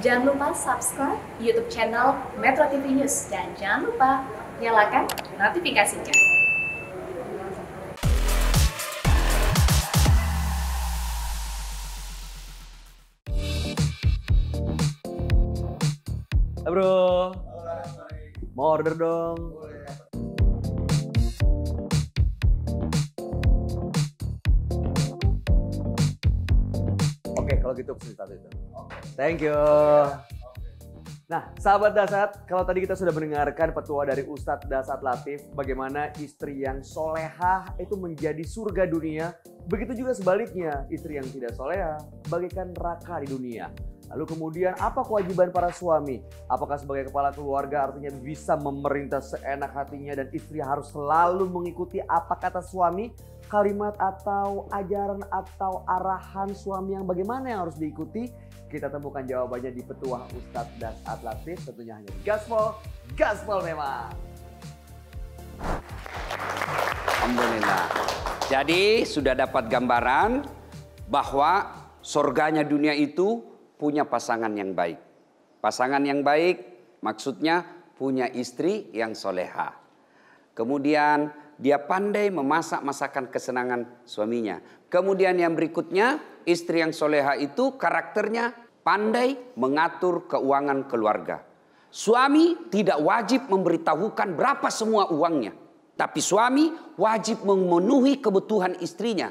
Jangan lupa subscribe YouTube channel Metro TV News dan jangan lupa nyalakan notifikasinya. Bro, mau order dong. Oke, kalau gitu kita satu Thank you. Nah, sahabat Dasat, kalau tadi kita sudah mendengarkan petua dari Ustadz Dasat Latif, bagaimana istri yang solehah itu menjadi surga dunia, begitu juga sebaliknya, istri yang tidak solehah bagaikan neraka di dunia. Lalu kemudian apa kewajiban para suami? Apakah sebagai kepala keluarga artinya bisa memerintah seenak hatinya dan istri harus selalu mengikuti apa kata suami? kalimat atau ajaran atau arahan suami yang bagaimana yang harus diikuti? Kita temukan jawabannya di petuah Ustadz dan Atlantis tentunya hanya di Gaspol. Gaspol memang. Alhamdulillah. Jadi sudah dapat gambaran bahwa surganya dunia itu punya pasangan yang baik. Pasangan yang baik maksudnya punya istri yang soleha. Kemudian dia pandai memasak masakan kesenangan suaminya. Kemudian yang berikutnya, istri yang soleha itu karakternya pandai mengatur keuangan keluarga. Suami tidak wajib memberitahukan berapa semua uangnya. Tapi suami wajib memenuhi kebutuhan istrinya.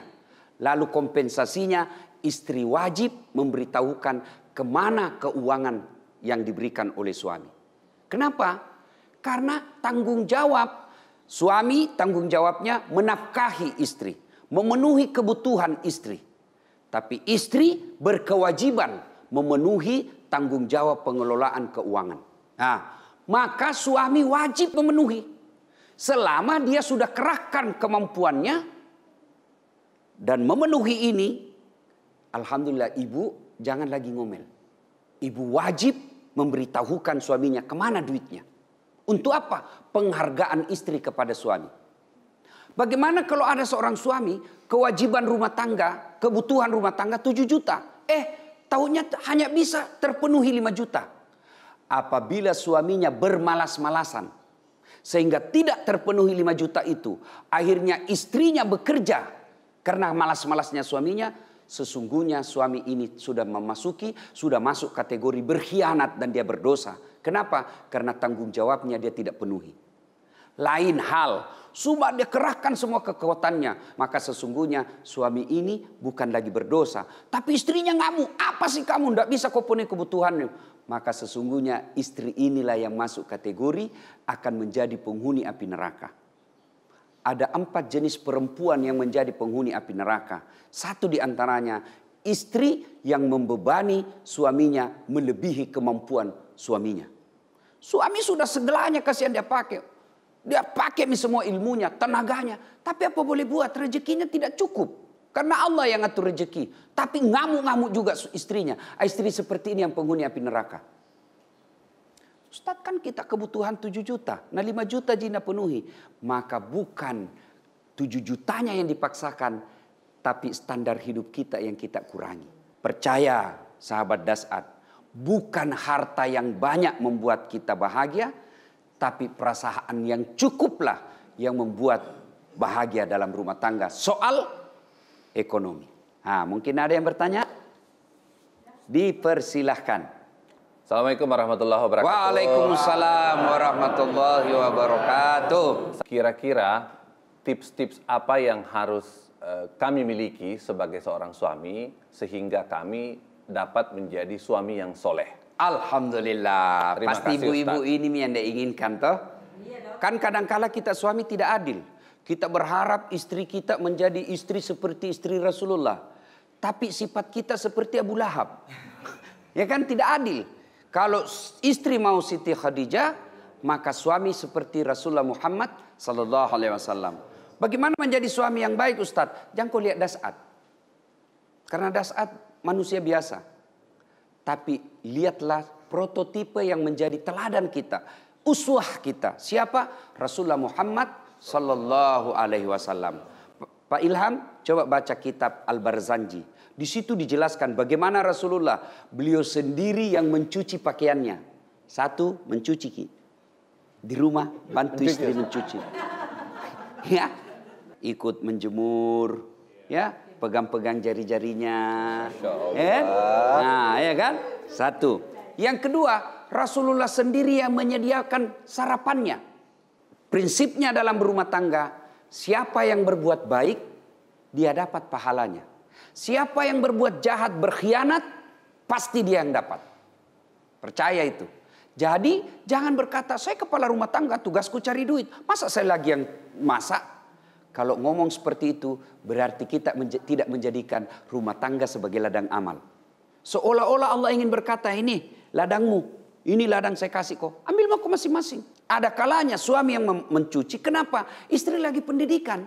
Lalu kompensasinya istri wajib memberitahukan kemana keuangan yang diberikan oleh suami. Kenapa? Karena tanggung jawab Suami tanggung jawabnya menafkahi istri, memenuhi kebutuhan istri. Tapi istri berkewajiban memenuhi tanggung jawab pengelolaan keuangan. Nah, maka suami wajib memenuhi selama dia sudah kerahkan kemampuannya dan memenuhi ini. Alhamdulillah ibu jangan lagi ngomel. Ibu wajib memberitahukan suaminya kemana duitnya. Untuk apa? Penghargaan istri kepada suami. Bagaimana kalau ada seorang suami kewajiban rumah tangga, kebutuhan rumah tangga 7 juta. Eh, tahunya hanya bisa terpenuhi 5 juta. Apabila suaminya bermalas-malasan sehingga tidak terpenuhi 5 juta itu, akhirnya istrinya bekerja karena malas-malasnya suaminya, sesungguhnya suami ini sudah memasuki, sudah masuk kategori berkhianat dan dia berdosa Kenapa? Karena tanggung jawabnya dia tidak penuhi. Lain hal, Suma dia kerahkan semua kekuatannya. Maka sesungguhnya suami ini bukan lagi berdosa. Tapi istrinya ngamuk. Apa sih kamu? Tidak bisa kau penuhi kebutuhanmu. Maka sesungguhnya istri inilah yang masuk kategori akan menjadi penghuni api neraka. Ada empat jenis perempuan yang menjadi penghuni api neraka. Satu di antaranya istri yang membebani suaminya melebihi kemampuan suaminya. Suami sudah segalanya kasihan dia pakai. Dia pakai semua ilmunya, tenaganya. Tapi apa boleh buat rezekinya tidak cukup. Karena Allah yang atur rezeki. Tapi ngamuk-ngamuk juga istrinya. Ah, istri seperti ini yang penghuni api neraka. Ustadz kan kita kebutuhan 7 juta. Nah 5 juta jina penuhi. Maka bukan 7 jutanya yang dipaksakan. Tapi standar hidup kita yang kita kurangi. Percaya sahabat dasat bukan harta yang banyak membuat kita bahagia, tapi perasaan yang cukuplah yang membuat bahagia dalam rumah tangga. Soal ekonomi. Nah, mungkin ada yang bertanya? Dipersilahkan. Assalamualaikum warahmatullahi wabarakatuh. Waalaikumsalam warahmatullahi wabarakatuh. Kira-kira tips-tips apa yang harus eh, kami miliki sebagai seorang suami sehingga kami dapat menjadi suami yang soleh. Alhamdulillah. Terima Pasti ibu-ibu ini yang dia inginkan toh. Iya, kan kadangkala kita suami tidak adil. Kita berharap istri kita menjadi istri seperti istri Rasulullah. Tapi sifat kita seperti Abu Lahab. ya kan tidak adil. Kalau istri mau Siti Khadijah, maka suami seperti Rasulullah Muhammad sallallahu alaihi wasallam. Bagaimana menjadi suami yang baik Ustadz? Jangan kau lihat dasat. Karena dasat manusia biasa. Tapi lihatlah prototipe yang menjadi teladan kita, uswah kita. Siapa? Rasulullah Muhammad sallallahu alaihi wasallam. Pak Ilham, coba baca kitab Al-Barzanji. Di situ dijelaskan bagaimana Rasulullah beliau sendiri yang mencuci pakaiannya. Satu, mencuci di rumah bantu istri mencuci. ya, ikut menjemur, ya, pegang-pegang jari-jarinya. Ya? Nah, ya kan? Satu. Yang kedua, Rasulullah sendiri yang menyediakan sarapannya. Prinsipnya dalam berumah tangga, siapa yang berbuat baik, dia dapat pahalanya. Siapa yang berbuat jahat, berkhianat, pasti dia yang dapat. Percaya itu. Jadi jangan berkata, saya kepala rumah tangga, tugasku cari duit. Masa saya lagi yang masak? Kalau ngomong seperti itu berarti kita menja tidak menjadikan rumah tangga sebagai ladang amal. Seolah-olah Allah ingin berkata ini ladangmu. Ini ladang saya kasih kok. Ambil maku masing-masing. Ada kalanya suami yang mencuci. Kenapa? Istri lagi pendidikan.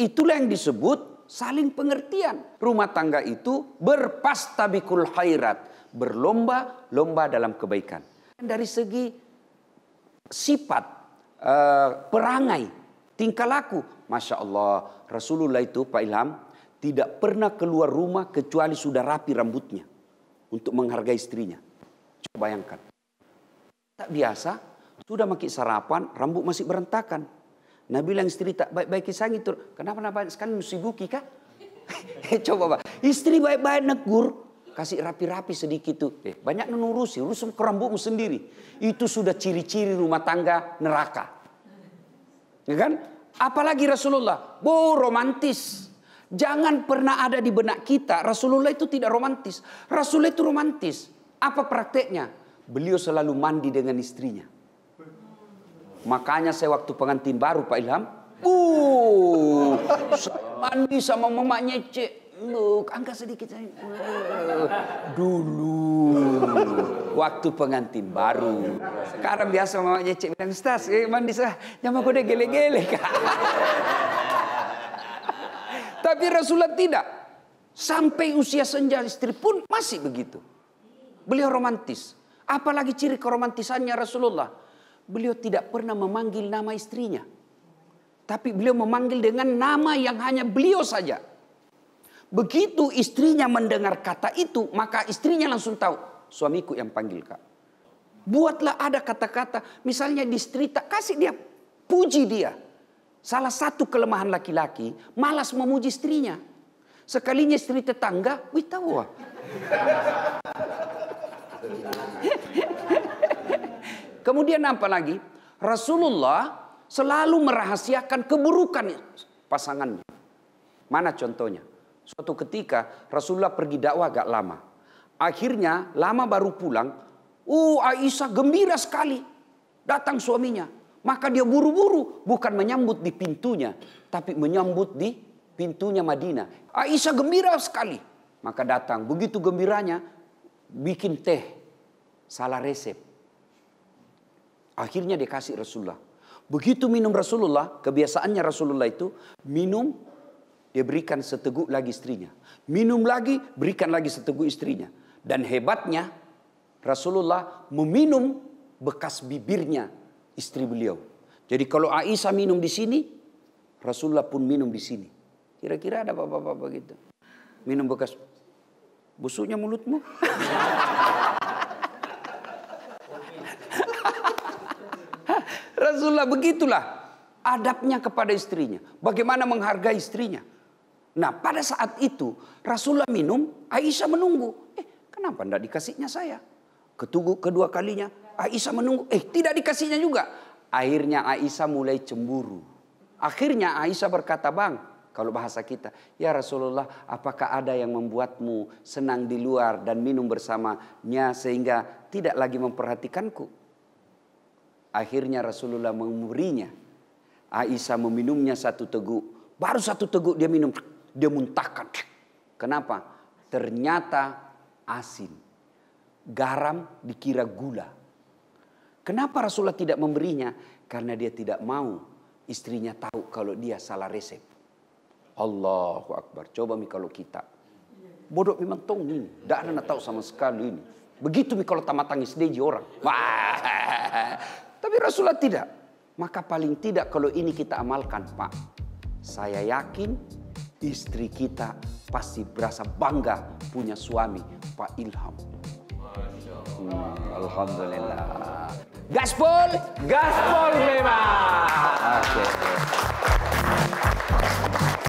Itulah yang disebut saling pengertian. Rumah tangga itu berpastabikul khairat. Berlomba-lomba dalam kebaikan. Dari segi sifat, eh, perangai, tingkah laku Masya Allah, Rasulullah itu Pak Ilham tidak pernah keluar rumah kecuali sudah rapi rambutnya untuk menghargai istrinya. Coba bayangkan. Tak biasa, sudah makin sarapan, rambut masih berantakan. Nabi bilang istri tak baik-baik kisah itu. Kenapa napa sekali buki kah? Coba Pak, istri baik-baik negur, kasih rapi-rapi sedikit tuh. Eh, banyak nurusi, urus ke rambutmu sendiri. Itu sudah ciri-ciri rumah tangga neraka. Ya kan? Apalagi Rasulullah, bu romantis. Jangan pernah ada di benak kita Rasulullah itu tidak romantis. Rasulullah itu romantis. Apa prakteknya? Beliau selalu mandi dengan istrinya. Makanya saya waktu pengantin baru Pak Ilham, bu, mandi sama mamanya cek. Nuk, angka sedikit. Dulu. Waktu pengantin baru. Sekarang biasa mamanya cek bilang, Stas, eh, mandi sah. Nyaman kode udah gele-gele, Kak. Tapi Rasulullah tidak. Sampai usia senja istri pun masih begitu. Beliau romantis. Apalagi ciri keromantisannya Rasulullah. Beliau tidak pernah memanggil nama istrinya. Tapi beliau memanggil dengan nama yang hanya beliau saja. Begitu istrinya mendengar kata itu, maka istrinya langsung tahu, suamiku yang panggil kak. Buatlah ada kata-kata, misalnya di cerita, kasih dia, puji dia. Salah satu kelemahan laki-laki, malas memuji istrinya. Sekalinya istri tetangga, wih tahu wah. Kemudian apa lagi? Rasulullah selalu merahasiakan keburukan pasangannya. Mana contohnya? Suatu ketika Rasulullah pergi dakwah agak lama. Akhirnya lama baru pulang. Uh Aisyah gembira sekali. Datang suaminya. Maka dia buru-buru bukan menyambut di pintunya. Tapi menyambut di pintunya Madinah. Aisyah gembira sekali. Maka datang begitu gembiranya bikin teh. Salah resep. Akhirnya dikasih Rasulullah. Begitu minum Rasulullah, kebiasaannya Rasulullah itu minum dia berikan seteguk lagi istrinya. Minum lagi, berikan lagi seteguk istrinya. Dan hebatnya Rasulullah meminum bekas bibirnya istri beliau. Jadi kalau Aisyah minum di sini, Rasulullah pun minum di sini. Kira-kira ada apa-apa begitu Minum bekas busuknya mulutmu. Rasulullah begitulah adabnya kepada istrinya. Bagaimana menghargai istrinya. Nah pada saat itu Rasulullah minum, Aisyah menunggu. Eh kenapa tidak dikasihnya saya? Ketugu kedua kalinya Aisyah menunggu. Eh tidak dikasihnya juga. Akhirnya Aisyah mulai cemburu. Akhirnya Aisyah berkata bang kalau bahasa kita. Ya Rasulullah apakah ada yang membuatmu senang di luar dan minum bersamanya sehingga tidak lagi memperhatikanku. Akhirnya Rasulullah memberinya. Aisyah meminumnya satu teguk. Baru satu teguk dia minum. Dia muntahkan. Kenapa? Ternyata asin. Garam dikira gula. Kenapa Rasulullah tidak memberinya? Karena dia tidak mau istrinya tahu kalau dia salah resep. Allahu Akbar. Coba mi kalau kita. Bodoh memang tong ini. Tidak ada tahu sama sekali ini. Begitu mi kalau tamat tangis deji orang. Wah. Tapi Rasulullah tidak. Maka paling tidak kalau ini kita amalkan Pak. Saya yakin istri kita pasti berasa bangga punya suami Pak Ilham. Hmm, Alhamdulillah. Gaspol, gaspol memang. Okay.